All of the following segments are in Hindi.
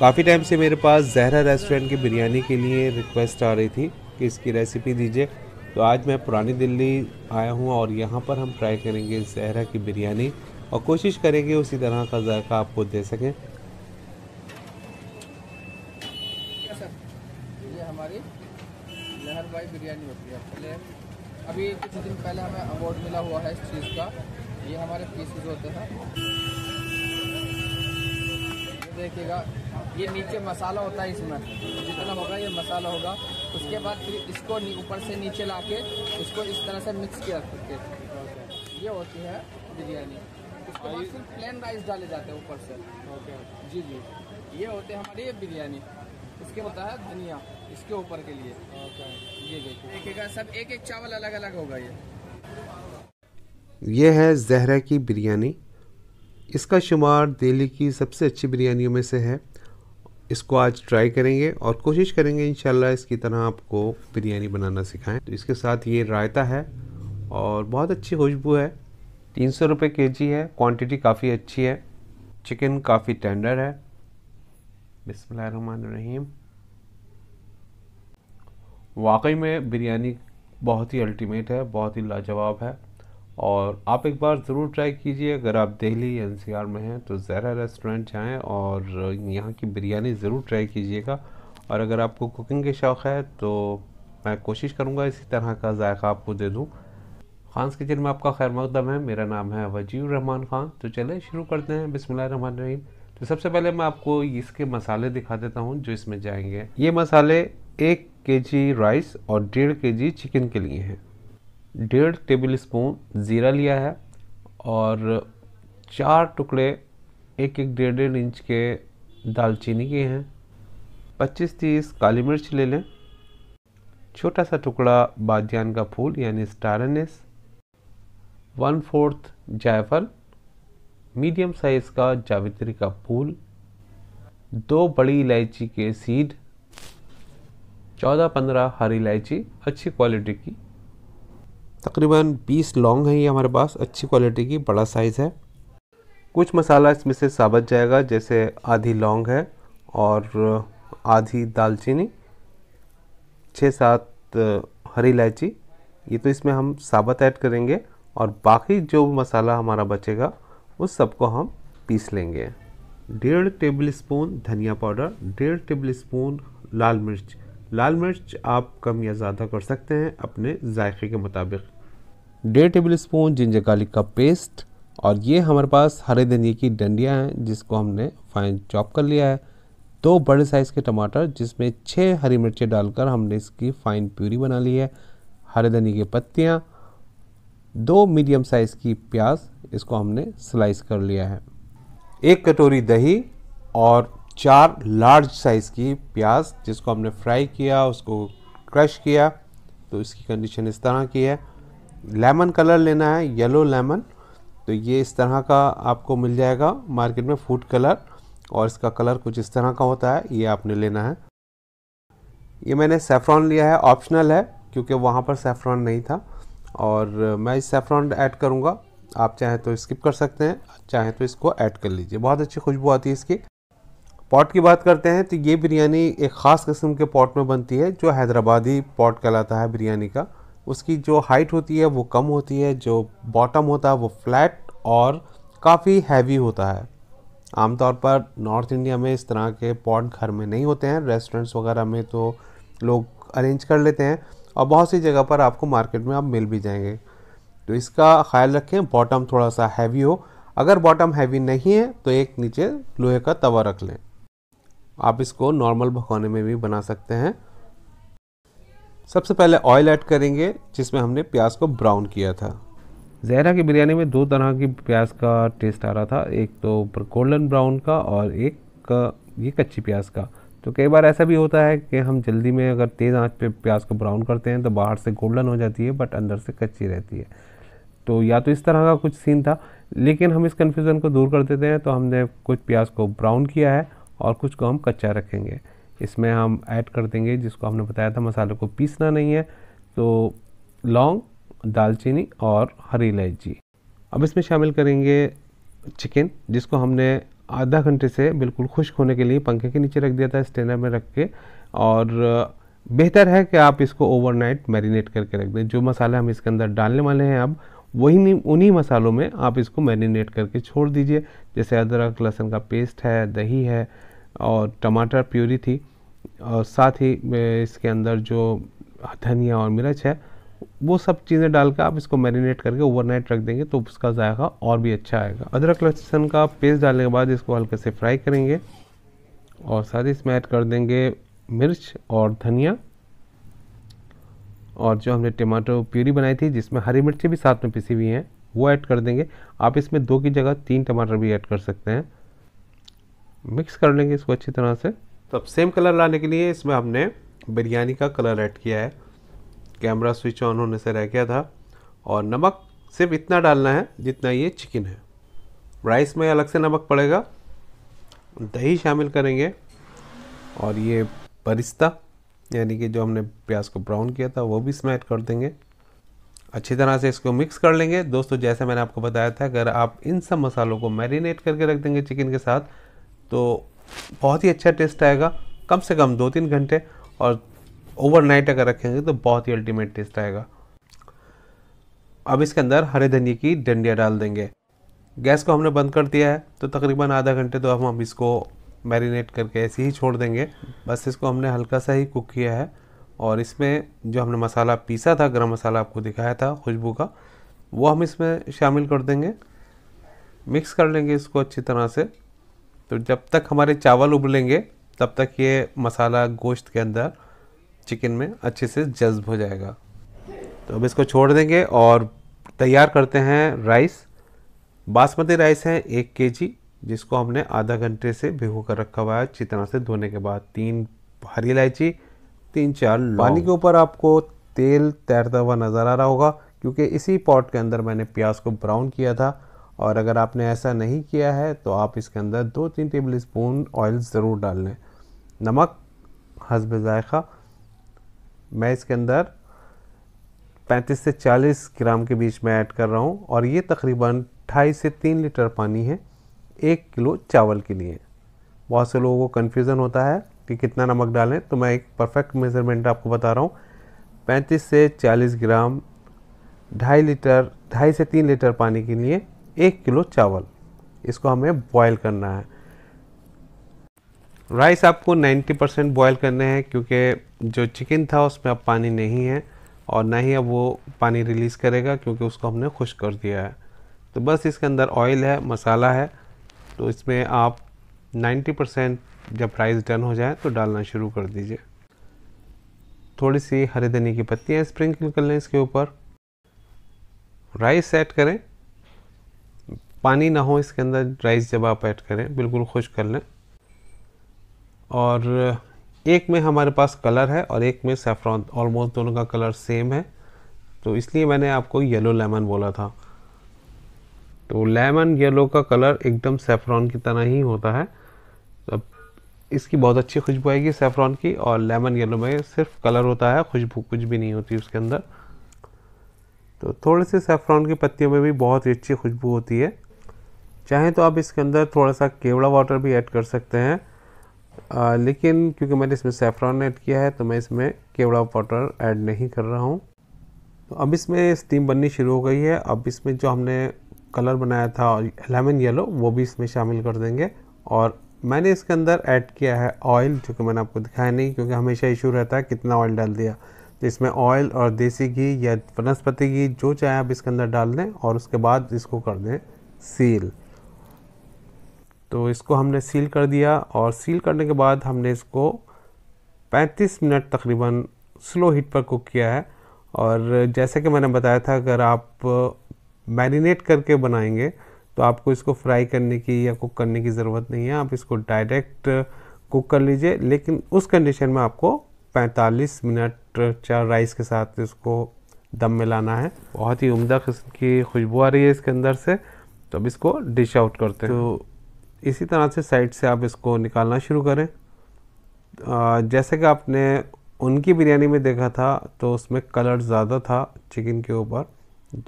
काफ़ी टाइम से मेरे पास जहरा रेस्टोरेंट की बिरयानी के लिए रिक्वेस्ट आ रही थी कि इसकी रेसिपी दीजिए तो आज मैं पुरानी दिल्ली आया हूँ और यहाँ पर हम ट्राई करेंगे जहरा की बिरयानी और कोशिश करेंगे उसी तरह का जायका आपको दे सकें अभी कुछ दिन पहले हमें अवार्ड मिला हुआ है इस चीज़ का ये हमारे पीसेज होते हैं देखिएगा ये नीचे मसाला होता है इसमें जितना होगा ये मसाला होगा उसके बाद फिर इसको ऊपर से नीचे ला के उसको इस तरह से मिक्स किया करके ये होती है बिरयानी उसके बाद फिर प्लेन राइस डाले जाते हैं ऊपर से ओके जी जी ये होते हैं हमारी बिरयानी इसके होता है धनिया इसके ऊपर के लिए ये देखिए देखिएगा सब एक एक चावल अलग अलग होगा ये ये है जहरा की बिरयानी इसका शुमार दिल्ली की सबसे अच्छी बिरयानियों में से है इसको आज ट्राई करेंगे और कोशिश करेंगे इन इसकी तरह आपको बिरयानी बनाना सिखाएं तो इसके साथ ये रायता है और बहुत अच्छी खुशबू है तीन सौ रुपये के जी है क्वांटिटी काफ़ी अच्छी है चिकन काफ़ी टेंडर है बिसमीम वाकई में बिरयानी बहुत ही अल्टीमेट है बहुत ही लाजवाब है और आप एक बार ज़रूर ट्राई कीजिए अगर आप दिल्ली एनसीआर में हैं तो ज़रा रेस्टोरेंट जाएं और यहाँ की बिरयानी ज़रूर ट्राई कीजिएगा और अगर आपको कुकिंग के शौक़ है तो मैं कोशिश करूँगा इसी तरह का जायका आपको दे दूँ खानस किचन में आपका खैर मकदम है मेरा नाम है वजीर रहमान ख़ान तो चले शुरू करते हैं बिसमिल्ल तो सबसे पहले मैं आपको इसके मसाले दिखा देता हूँ जो इसमें जाएंगे ये मसाले एक के जी राइस और डेढ़ के जी चिकन के लिए हैं डेढ़ टेबल स्पून ज़ीरा लिया है और चार टुकड़े एक एक डेढ़ डेढ़ इंच के दालचीनी के हैं 25 तीस काली मिर्च ले लें छोटा सा टुकड़ा बादियान का फूल यानी स्टारनेस वन फोर्थ जायफल मीडियम साइज़ का जावित्री का फूल दो बड़ी इलायची के सीड 14-15 हरी इलायची अच्छी क्वालिटी की तकरीबन 20 लॉन्ग है ये हमारे पास अच्छी क्वालिटी की बड़ा साइज़ है कुछ मसाला इसमें से साबत जाएगा जैसे आधी लौंग है और आधी दालचीनी छः सात हरी इलायची ये तो इसमें हम साबत ऐड करेंगे और बाकी जो मसाला हमारा बचेगा उस सबको हम पीस लेंगे डेढ़ टेबल स्पून धनिया पाउडर डेढ़ टेबल स्पून लाल मिर्च लाल मिर्च आप कम या ज़्यादा कर सकते हैं अपने जायके के मुताबिक डेढ़ टेबल स्पून जिंजर गार्लिक का पेस्ट और ये हमारे पास हरे धनिया की डंडियाँ हैं जिसको हमने फाइन चॉप कर लिया है दो बड़े साइज़ के टमाटर जिसमें छः हरी मिर्चें डालकर हमने इसकी फ़ाइन प्यूरी बना ली है हरे धनिया की पत्तियाँ दो मीडियम साइज़ की प्याज इसको हमने स्लाइस कर लिया है एक कटोरी दही और चार लार्ज साइज़ की प्याज जिसको हमने फ्राई किया उसको क्रश किया तो इसकी कंडीशन इस तरह की है लेमन कलर लेना है येलो लेमन तो ये इस तरह का आपको मिल जाएगा मार्केट में फूड कलर और इसका कलर कुछ इस तरह का होता है ये आपने लेना है ये मैंने सेफ्रॉन लिया है ऑप्शनल है क्योंकि वहाँ पर सेफ्रॉन नहीं था और मैं इस सेफ्रॉन ऐड करूँगा आप चाहें तो स्किप कर सकते हैं चाहें तो इसको ऐड कर लीजिए बहुत अच्छी खुशबू आती है इसकी पॉट की बात करते हैं तो ये बिरयानी एक ख़ास किस्म के पॉट में बनती है जो हैदराबादी पॉट कहलाता है बिरयानी का उसकी जो हाइट होती है वो कम होती है जो बॉटम होता है वो फ्लैट और काफ़ी हैवी होता है आमतौर पर नॉर्थ इंडिया में इस तरह के पॉट घर में नहीं होते हैं रेस्टोरेंट्स वगैरह में तो लोग अरेंज कर लेते हैं और बहुत सी जगह पर आपको मार्केट में आप मिल भी जाएंगे तो इसका ख्याल रखें बॉटम थोड़ा सा हैवी हो अगर बॉटम हैवी नहीं है तो एक नीचे लोहे का तवा रख लें आप इसको नॉर्मल भगवने में भी बना सकते हैं सबसे पहले ऑयल ऐड करेंगे जिसमें हमने प्याज को ब्राउन किया था जहरा की बिरयानी में दो तरह की प्याज का टेस्ट आ रहा था एक तो गोल्डन ब्राउन का और एक का, ये कच्ची प्याज का तो कई बार ऐसा भी होता है कि हम जल्दी में अगर तेज़ आंच पे प्याज को ब्राउन करते हैं तो बाहर से गोल्डन हो जाती है बट अंदर से कच्ची रहती है तो या तो इस तरह का कुछ सीन था लेकिन हम इस कन्फ्यूज़न को दूर कर देते हैं तो हमने कुछ प्याज को ब्राउन किया है और कुछ को हम कच्चा रखेंगे इसमें हम ऐड कर देंगे जिसको हमने बताया था मसालों को पीसना नहीं है तो लौंग दालचीनी और हरी इलायची अब इसमें शामिल करेंगे चिकन जिसको हमने आधा घंटे से बिल्कुल खुश्क होने के लिए पंखे के नीचे रख दिया था स्टेनर में रख के और बेहतर है कि आप इसको ओवरनाइट मैरिनेट करके रख दें जो मसाले हम इसके अंदर डालने वाले हैं अब वही उन्हीं मसालों में आप इसको मैरिनेट करके छोड़ दीजिए जैसे अदरक लहसुन का पेस्ट है दही है और टमाटर प्यूरी थी और साथ ही इसके अंदर जो धनिया और मिर्च है वो सब चीज़ें डाल आप इसको मैरिनेट करके ओवरनाइट रख देंगे तो उसका जायका और भी अच्छा आएगा अदरक लहसुन का पेस्ट डालने के बाद इसको हल्के से फ्राई करेंगे और साथ ही इसमें ऐड कर देंगे मिर्च और धनिया और जो हमने टमाटो प्यूरी बनाई थी जिसमें हरी मिर्ची भी साथ में पिसी हुई हैं वो ऐड कर देंगे आप इसमें दो की जगह तीन टमाटर भी ऐड कर सकते हैं मिक्स कर लेंगे इसको अच्छी तरह से तो अब सेम कलर लाने के लिए इसमें हमने बिरयानी का कलर ऐड किया है कैमरा स्विच ऑन होने से रह गया था और नमक सिर्फ इतना डालना है जितना ये चिकन है राइस में अलग से नमक पड़ेगा दही शामिल करेंगे और ये बरिस्ता यानी कि जो हमने प्याज को ब्राउन किया था वो भी इसमें ऐड कर देंगे अच्छी तरह से इसको मिक्स कर लेंगे दोस्तों जैसे मैंने आपको बताया था अगर आप इन सब मसालों को मैरिनेट करके रख देंगे चिकन के साथ तो बहुत ही अच्छा टेस्ट आएगा कम से कम दो तीन घंटे और ओवरनाइट अगर रखेंगे तो बहुत ही अल्टीमेट टेस्ट आएगा अब इसके अंदर हरे धनिया की डंडियाँ डाल देंगे गैस को हमने बंद कर दिया है तो तकरीबन आधा घंटे तो हम इसको मैरिनेट करके ऐसे ही छोड़ देंगे बस इसको हमने हल्का सा ही कुक किया है और इसमें जो हमने मसाला पीसा था गरम मसाला आपको दिखाया था खुशबू का वो हम इसमें शामिल कर देंगे मिक्स कर लेंगे इसको अच्छी तरह से तो जब तक हमारे चावल उबलेंगे तब तक ये मसाला गोश्त के अंदर चिकन में अच्छे से जज्ब हो जाएगा तो अब इसको छोड़ देंगे और तैयार करते हैं राइस बासमती राइस है एक के जी जिसको हमने आधा घंटे से भिगो कर रखा हुआ है अच्छी तरह से धोने के बाद तीन हरी इलायची तीन चार पानी के ऊपर आपको तेल तैरता हुआ नज़र आ रहा होगा क्योंकि इसी पॉट के अंदर मैंने प्याज को ब्राउन किया था और अगर आपने ऐसा नहीं किया है तो आप इसके अंदर दो तीन टेबल स्पून ऑयल ज़रूर डाल लें नमक हसब ज़ायक़ा मैं इसके अंदर 35 से 40 ग्राम के बीच में ऐड कर रहा हूँ और ये तकरीबन ढाई से तीन लीटर पानी है एक किलो चावल के लिए बहुत से लोगों को कन्फ्यूज़न होता है कि कितना नमक डालें तो मैं एक परफेक्ट मेज़रमेंट आपको बता रहा हूँ 35 से 40 ग्राम ढाई लीटर ढाई से तीन लीटर पानी के लिए एक किलो चावल इसको हमें बॉयल करना है राइस आपको 90 परसेंट बॉयल करने हैं क्योंकि जो चिकन था उसमें अब पानी नहीं है और ना ही अब वो पानी रिलीज़ करेगा क्योंकि उसको हमने खुश कर दिया है तो बस इसके अंदर ऑयल है मसाला है तो इसमें आप 90 परसेंट जब राइस डन हो जाए तो डालना शुरू कर दीजिए थोड़ी सी हरी धनी की पत्तियाँ स्प्रिंकल कर लें इसके ऊपर राइस सेट करें पानी ना हो इसके अंदर राइस जब आप ऐड करें बिल्कुल खुश कर लें और एक में हमारे पास कलर है और एक में सेफ्रॉन ऑलमोस्ट दोनों का कलर सेम है तो इसलिए मैंने आपको येलो लेमन बोला था तो लेमन येलो का कलर एकदम सेफ्रॉन की तरह ही होता है तो इसकी बहुत अच्छी खुशबू आएगी सेफ्रॉन की और लेमन येलो में सिर्फ कलर होता है खुशबू कुछ भी नहीं होती उसके अंदर तो थोड़े से सेफ्रॉन की पत्तियों में भी बहुत ही अच्छी खुशबू होती है चाहें तो आप इसके अंदर थोड़ा सा केवड़ा वाटर भी ऐड कर सकते हैं आ, लेकिन क्योंकि मैंने इसमें सेफ्रॉन ऐड किया है तो मैं इसमें केवड़ा वाटर ऐड नहीं कर रहा हूँ तो अब इसमें स्टीम बननी शुरू हो गई है अब इसमें जो हमने कलर बनाया था लेमन येलो वो भी इसमें शामिल कर देंगे और मैंने इसके अंदर ऐड किया है ऑयल जो कि मैंने आपको दिखाया नहीं क्योंकि हमेशा इशू रहता है कितना ऑयल डाल दिया तो इसमें ऑयल और देसी घी या वनस्पति घी जो चाहे आप इसके अंदर डाल दें और उसके बाद इसको कर दें सील तो इसको हमने सील कर दिया और सील करने के बाद हमने इसको 35 मिनट तकरीबन स्लो हीट पर कुक किया है और जैसे कि मैंने बताया था अगर आप मैरिनेट करके बनाएंगे तो आपको इसको फ्राई करने की या कुक करने की ज़रूरत नहीं है आप इसको डायरेक्ट कुक कर लीजिए लेकिन उस कंडीशन में आपको 45 मिनट चार राइस के साथ इसको दम में लाना है बहुत ही उम्दा किस्म की खुशबू आ रही है इसके अंदर से तो अब इसको डिश आउट करते हैं तो इसी तरह से साइड से आप इसको निकालना शुरू करें जैसे कि आपने उनकी बिरयानी में देखा था तो उसमें कलर ज़्यादा था चिकन के ऊपर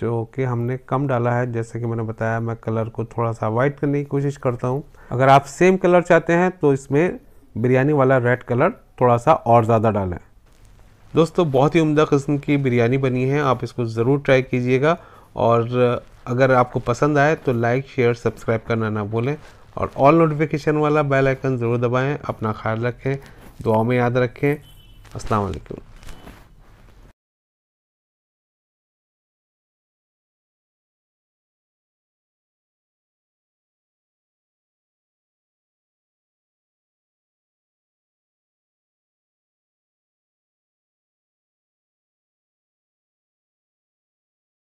जो कि हमने कम डाला है जैसे कि मैंने बताया मैं कलर को थोड़ा सा वाइट करने की कोशिश करता हूँ अगर आप सेम कलर चाहते हैं तो इसमें बिरयानी वाला रेड कलर थोड़ा सा और ज़्यादा डालें दोस्तों बहुत ही उम्दा किस्म की बिरयानी बनी है आप इसको ज़रूर ट्राई कीजिएगा और अगर आपको पसंद आए तो लाइक शेयर सब्सक्राइब करना ना भूलें और ऑल नोटिफिकेशन वाला बेल आइकन ज़रूर दबाएं अपना ख्याल रखें दुआ में याद रखें अस्सलाम वालेकुम